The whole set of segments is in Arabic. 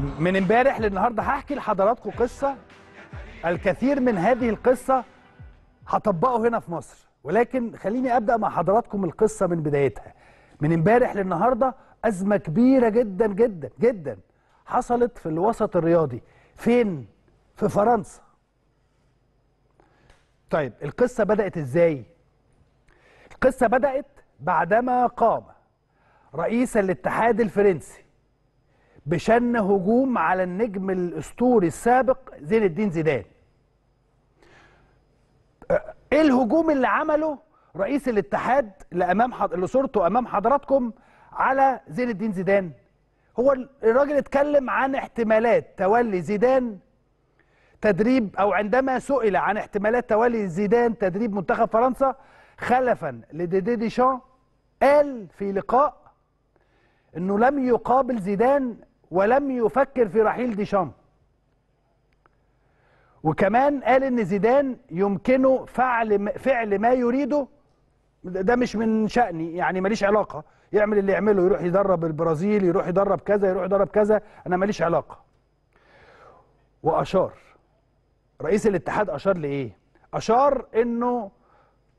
من امبارح للنهارده هحكي لحضراتكم قصه الكثير من هذه القصه هطبقه هنا في مصر ولكن خليني ابدا مع حضراتكم القصه من بدايتها من امبارح للنهارده ازمه كبيره جدا جدا جدا حصلت في الوسط الرياضي فين في فرنسا طيب القصه بدات ازاي القصه بدات بعدما قام رئيس الاتحاد الفرنسي بشن هجوم على النجم الاسطوري السابق زين الدين زيدان ايه الهجوم اللي عمله رئيس الاتحاد لامام حض... اللي صورته امام حضراتكم على زين الدين زيدان هو الراجل اتكلم عن احتمالات تولي زيدان تدريب او عندما سئل عن احتمالات تولي زيدان تدريب منتخب فرنسا خلفا لديدي ديشان قال في لقاء انه لم يقابل زيدان ولم يفكر في رحيل ديشام وكمان قال ان زيدان يمكنه فعل فعل ما يريده ده مش من شأني يعني ماليش علاقة يعمل اللي يعمله يروح يدرب البرازيل يروح يدرب كذا يروح يدرب كذا أنا ماليش علاقة وأشار رئيس الاتحاد أشار لإيه أشار إنه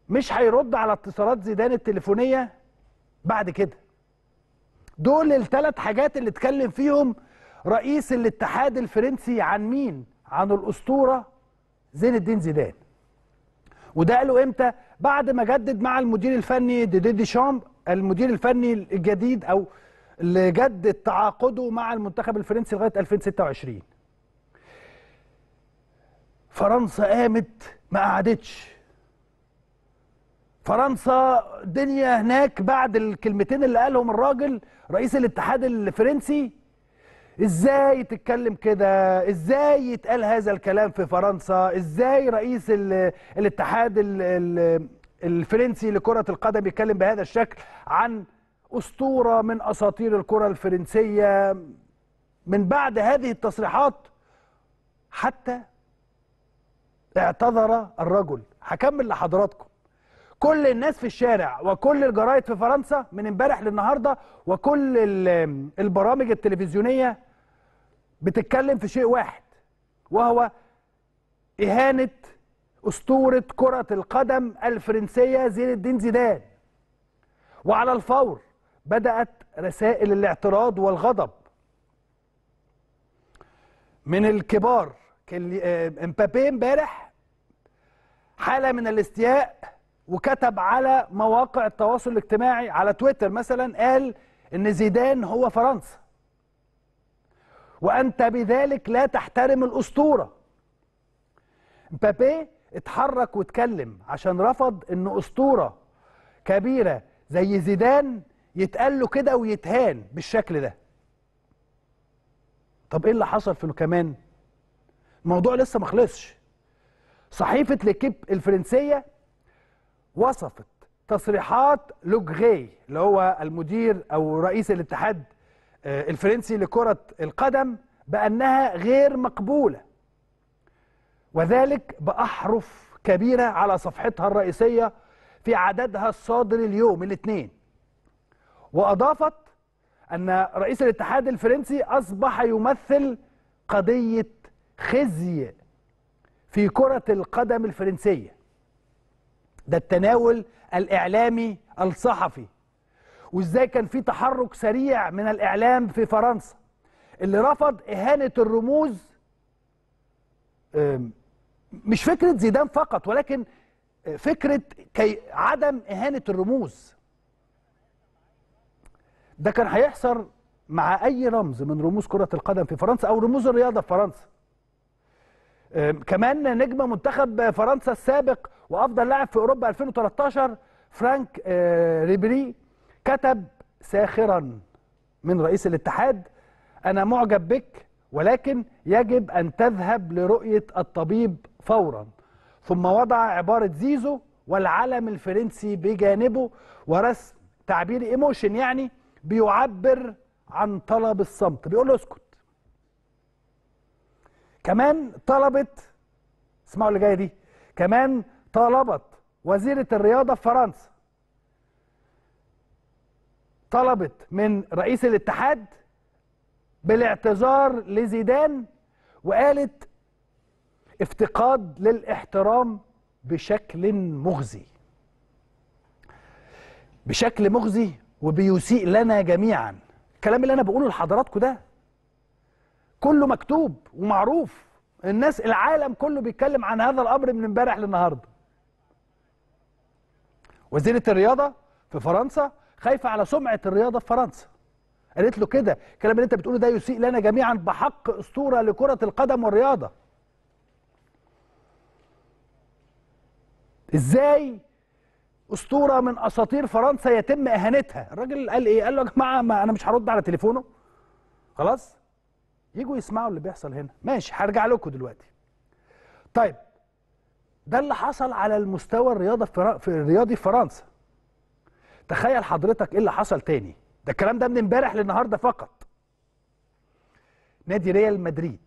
مش هيرد على اتصالات زيدان التليفونية بعد كده دول الثلاث حاجات اللي اتكلم فيهم رئيس الاتحاد الفرنسي عن مين عن الاسطوره زين الدين زيدان وده قاله امتى بعد ما جدد مع المدير الفني ديدي دي شامب المدير الفني الجديد او اللي جدد تعاقده مع المنتخب الفرنسي لغايه 2026 فرنسا قامت ما قعدتش فرنسا دنيا هناك بعد الكلمتين اللي قالهم الراجل رئيس الاتحاد الفرنسي ازاي تتكلم كده ازاي يتقال هذا الكلام في فرنسا ازاي رئيس الـ الاتحاد الـ الـ الفرنسي لكرة القدم يتكلم بهذا الشكل عن أسطورة من أساطير الكرة الفرنسية من بعد هذه التصريحات حتى اعتذر الرجل هكمل لحضراتكم كل الناس في الشارع وكل الجرايد في فرنسا من امبارح للنهارده وكل البرامج التلفزيونيه بتتكلم في شيء واحد وهو اهانه اسطوره كره القدم الفرنسيه زين الدين زيدان وعلى الفور بدات رسائل الاعتراض والغضب من الكبار امبابي آه، امبارح حاله من الاستياء وكتب على مواقع التواصل الاجتماعي على تويتر مثلا قال ان زيدان هو فرنسا وانت بذلك لا تحترم الاسطوره مبابي اتحرك واتكلم عشان رفض ان اسطوره كبيره زي زيدان يتقال له كده ويتهان بالشكل ده طب ايه اللي حصل في كمان الموضوع لسه ما خلصش صحيفه ليكيب الفرنسيه وصفت تصريحات لوجغي اللي هو المدير او رئيس الاتحاد آه، الفرنسي لكرة القدم بأنها غير مقبولة وذلك بأحرف كبيرة على صفحتها الرئيسية في عددها الصادر اليوم الاثنين وأضافت أن رئيس الاتحاد الفرنسي أصبح يمثل قضية خزي في كرة القدم الفرنسية ده التناول الإعلامي الصحفي وإزاي كان في تحرك سريع من الإعلام في فرنسا اللي رفض إهانة الرموز مش فكرة زيدان فقط ولكن فكرة كي عدم إهانة الرموز ده كان هيحصل مع أي رمز من رموز كرة القدم في فرنسا أو رموز الرياضة في فرنسا كمان نجم منتخب فرنسا السابق وافضل لاعب في اوروبا 2013 فرانك آه، ريبري كتب ساخرا من رئيس الاتحاد انا معجب بك ولكن يجب ان تذهب لرؤيه الطبيب فورا ثم وضع عباره زيزو والعلم الفرنسي بجانبه ورسم تعبير ايموشن يعني بيعبر عن طلب الصمت بيقول له اسكت كمان طلبت اسمعوا اللي جاي دي كمان طلبت وزيرة الرياضة في فرنسا طلبت من رئيس الاتحاد بالاعتذار لزيدان وقالت افتقاد للاحترام بشكل مخزي بشكل مخزي وبيسيء لنا جميعا الكلام اللي انا بقوله لحضراتكم ده كله مكتوب ومعروف الناس العالم كله بيتكلم عن هذا الامر من امبارح للنهارده وزيره الرياضه في فرنسا خايفه على سمعه الرياضه في فرنسا قالت له كده الكلام اللي انت بتقوله ده يسيء لنا جميعا بحق اسطوره لكره القدم والرياضه ازاي اسطوره من اساطير فرنسا يتم اهانتها الراجل قال ايه قال له يا جماعه ما انا مش هرد على تليفونه خلاص يجوا يسمعوا اللي بيحصل هنا ماشي هرجع لكم دلوقتي طيب ده اللي حصل على المستوى الرياضه في, في الرياضي في فرنسا تخيل حضرتك ايه اللي حصل تاني ده الكلام ده من امبارح للنهارده فقط نادي ريال مدريد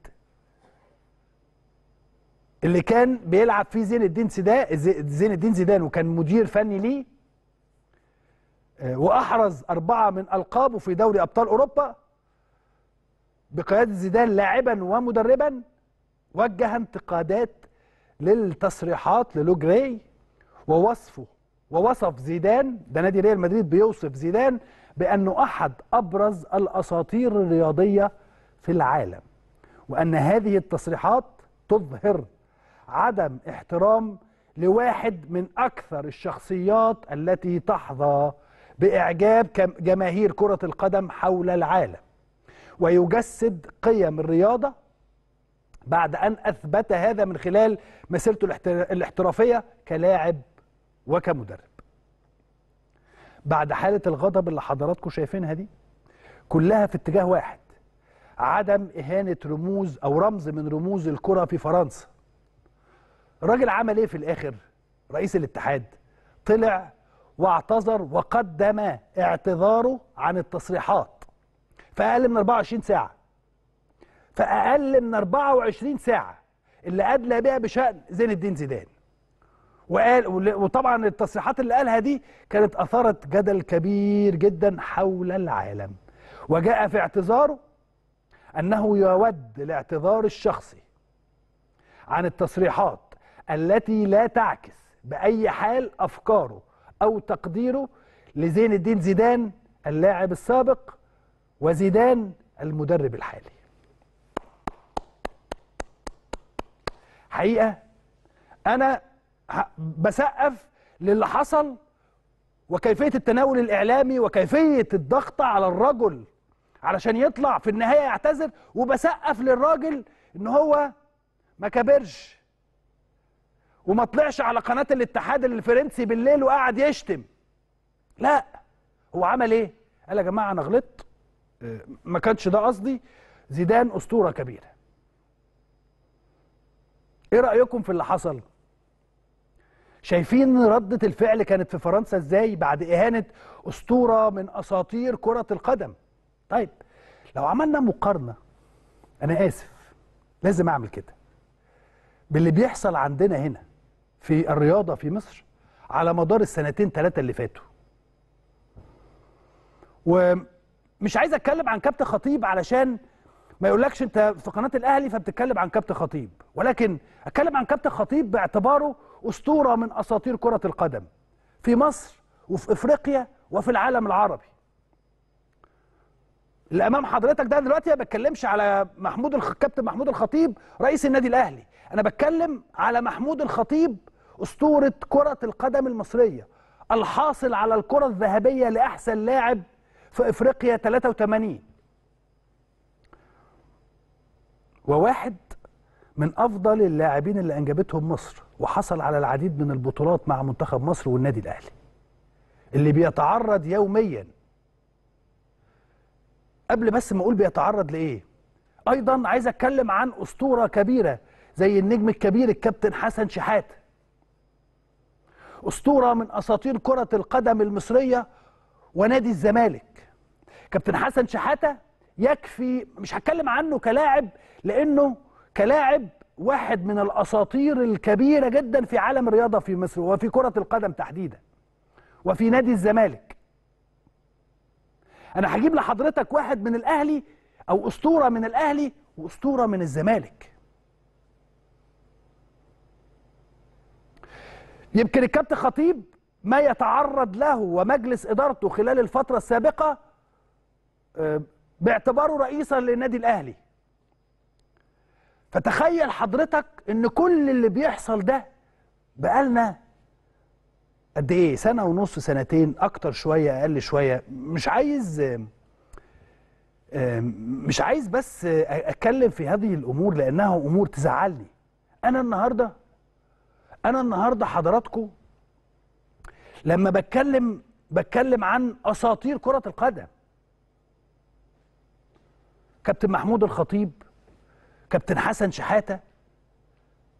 اللي كان بيلعب فيه زين الدين زيدان زين الدين زيدان وكان مدير فني ليه آه، واحرز اربعه من القابه في دوري ابطال اوروبا بقياده زيدان لاعبا ومدربا وجه انتقادات للتصريحات للوجري ووصفه ووصف زيدان ده نادي ريال مدريد بيوصف زيدان بأنه أحد أبرز الأساطير الرياضية في العالم وأن هذه التصريحات تظهر عدم احترام لواحد من أكثر الشخصيات التي تحظى بإعجاب جماهير كرة القدم حول العالم ويجسد قيم الرياضة بعد أن أثبت هذا من خلال مسيرته الاحترافية كلاعب وكمدرب بعد حالة الغضب اللي حضراتكم شايفينها دي كلها في اتجاه واحد عدم إهانة رموز أو رمز من رموز الكرة في فرنسا الراجل عمل إيه في الآخر رئيس الاتحاد طلع واعتذر وقدم اعتذاره عن التصريحات في أقل من 24 ساعة في اقل من 24 ساعه اللي ادلى بها بشان زين الدين زيدان وقال وطبعا التصريحات اللي قالها دي كانت اثارت جدل كبير جدا حول العالم وجاء في اعتذاره انه يود الاعتذار الشخصي عن التصريحات التي لا تعكس باي حال افكاره او تقديره لزين الدين زيدان اللاعب السابق وزيدان المدرب الحالي حقيقه انا بسقف للي حصل وكيفيه التناول الاعلامي وكيفيه الضغط على الرجل علشان يطلع في النهايه يعتذر وبسقف للراجل ان هو ما كبرش وما طلعش على قناه الاتحاد الفرنسي بالليل وقعد يشتم لا هو عمل ايه قال يا جماعه انا غلطت آه. ما كانش ده قصدي زيدان اسطوره كبيره ايه رايكم في اللي حصل شايفين ردة الفعل كانت في فرنسا ازاي بعد إهانة أسطورة من أساطير كرة القدم طيب لو عملنا مقارنة أنا آسف لازم أعمل كده باللي بيحصل عندنا هنا في الرياضة في مصر على مدار السنتين ثلاثة اللي فاتوا ومش عايز أتكلم عن كابتن خطيب علشان ما يقولكش انت في قناه الاهلي فبتتكلم عن كابتن خطيب ولكن اتكلم عن كابتن خطيب باعتباره اسطوره من اساطير كره القدم في مصر وفي افريقيا وفي العالم العربي اللي امام حضرتك ده دلوقتي ما بتكلمش على محمود الكابتن محمود الخطيب رئيس النادي الاهلي انا بتكلم على محمود الخطيب اسطوره كره القدم المصريه الحاصل على الكره الذهبيه لاحسن لاعب في افريقيا 83 وواحد من افضل اللاعبين اللي انجبتهم مصر وحصل على العديد من البطولات مع منتخب مصر والنادي الاهلي اللي بيتعرض يوميا قبل بس ما اقول بيتعرض لايه ايضا عايز اتكلم عن اسطوره كبيره زي النجم الكبير الكابتن حسن شحاته اسطوره من اساطير كره القدم المصريه ونادي الزمالك كابتن حسن شحاته يكفي مش هتكلم عنه كلاعب لانه كلاعب واحد من الاساطير الكبيره جدا في عالم الرياضه في مصر وفي كره القدم تحديدا وفي نادي الزمالك انا هجيب لحضرتك واحد من الاهلي او اسطوره من الاهلي واسطوره من الزمالك يمكن الكابتن خطيب ما يتعرض له ومجلس ادارته خلال الفتره السابقه آه، باعتباره رئيسا للنادي الاهلي فتخيل حضرتك ان كل اللي بيحصل ده بقالنا قد ايه سنه ونص سنتين اكتر شويه اقل شويه مش عايز مش عايز بس اتكلم في هذه الامور لانها امور تزعلني انا النهارده انا النهارده حضراتكم لما بتكلم بتكلم عن اساطير كره القدم كابتن محمود الخطيب كابتن حسن شحاته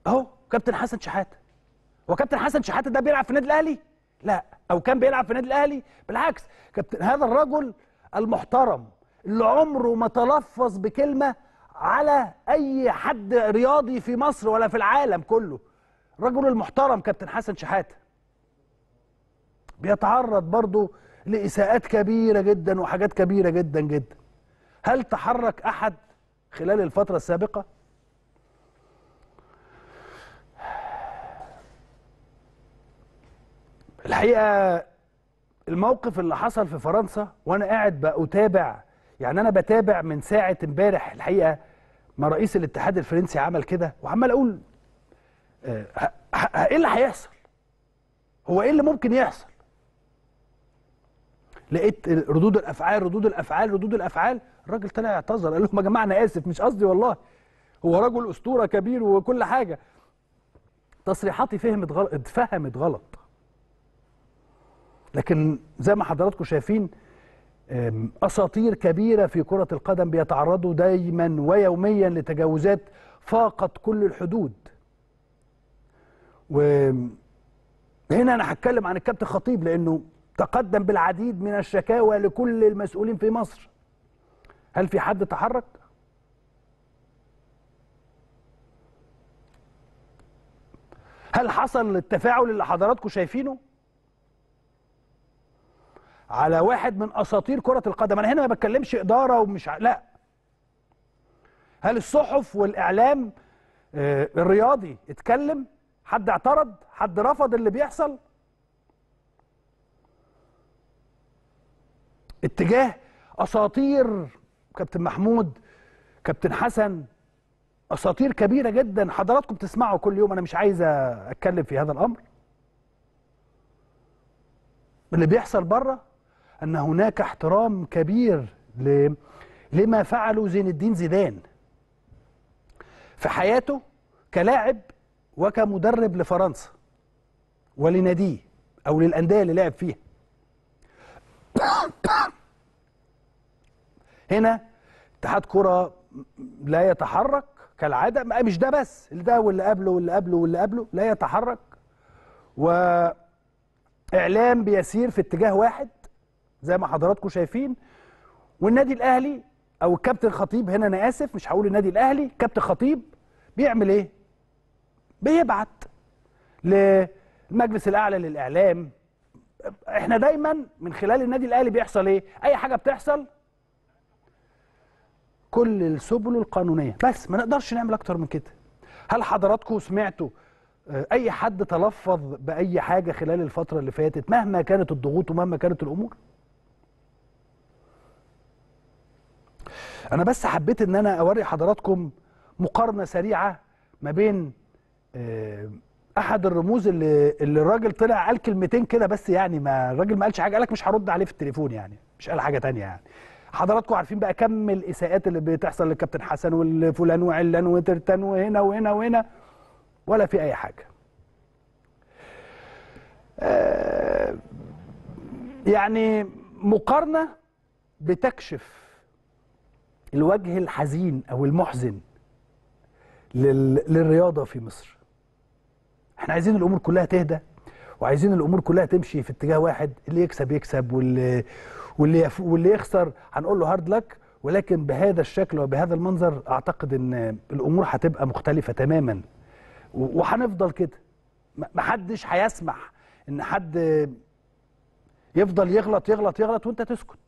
اهو كابتن حسن شحاته هو كابتن حسن شحاته ده بيلعب في النادي الاهلي لا او كان بيلعب في النادي الاهلي بالعكس كابتن هذا الرجل المحترم اللي عمره ما تلفظ بكلمه على اي حد رياضي في مصر ولا في العالم كله الرجل المحترم كابتن حسن شحاته بيتعرض برضه لاساءات كبيره جدا وحاجات كبيره جدا جدا هل تحرك احد خلال الفترة السابقة الحقيقة الموقف اللي حصل في فرنسا وأنا قاعد بتابع يعني أنا بتابع من ساعة امبارح الحقيقة ما رئيس الاتحاد الفرنسي عمل كده وعمال أقول آه، إيه اللي هيحصل؟ هو إيه اللي ممكن يحصل؟ لقيت ردود الافعال ردود الافعال ردود الافعال الراجل طلع اعتذر قال لهم يا جماعه انا اسف مش قصدي والله هو رجل اسطوره كبير وكل حاجه تصريحاتي فهمت غلط اتفهمت غلط لكن زي ما حضراتكم شايفين اساطير كبيره في كره القدم بيتعرضوا دايما ويوميا لتجاوزات فاقت كل الحدود وهنا انا هتكلم عن الكابتن خطيب لانه تقدم بالعديد من الشكاوى لكل المسؤولين في مصر هل في حد تحرك هل حصل التفاعل اللي حضراتكم شايفينه على واحد من اساطير كره القدم انا هنا ما بتكلمش اداره ومش لا هل الصحف والاعلام آه، الرياضي اتكلم حد اعترض حد رفض اللي بيحصل اتجاه اساطير كابتن محمود كابتن حسن اساطير كبيره جدا حضراتكم تسمعوا كل يوم انا مش عايز اتكلم في هذا الامر اللي بيحصل بره ان هناك احترام كبير ل... لما فعله زين الدين زيدان في حياته كلاعب وكمدرب لفرنسا ولناديه او للانديه اللي لعب فيها هنا اتحاد كرة لا يتحرك كالعادة مش ده بس ده واللي قبله واللي قبله واللي قبله لا يتحرك وإعلام بيسير في اتجاه واحد زي ما حضراتكم شايفين والنادي الأهلي أو الكابتن خطيب هنا أنا آسف مش هقول النادي الأهلي كابتن خطيب بيعمل إيه؟ بيبعت للمجلس الأعلى للإعلام احنا دايما من خلال النادي الأهلي بيحصل إيه؟ أي حاجة بتحصل كل السبل القانونيه بس ما نقدرش نعمل اكتر من كده هل حضراتكم سمعتوا آه، اي حد تلفظ باي حاجه خلال الفتره اللي فاتت مهما كانت الضغوط ومهما كانت الامور انا بس حبيت ان انا اوري حضراتكم مقارنه سريعه ما بين آه، احد الرموز اللي اللي الراجل طلع قال كلمتين كده بس يعني ما الراجل ما قالش حاجه قالك مش هرد عليه في التليفون يعني مش قال حاجه تانية يعني حضراتكم عارفين بقى كم الاساءات اللي بتحصل للكابتن حسن والفلان وعلان وترتان وهنا وهنا وهنا ولا في اي حاجه آه، يعني مقارنه بتكشف الوجه الحزين او المحزن للرياضه في مصر احنا عايزين الامور كلها تهدى وعايزين الامور كلها تمشي في اتجاه واحد اللي يكسب يكسب واللي واللي واللي يخسر هنقول له هارد لك ولكن بهذا الشكل وبهذا المنظر اعتقد ان الامور هتبقى مختلفه تماما وهنفضل كده محدش هيسمح ان حد يفضل يغلط يغلط يغلط وانت تسكت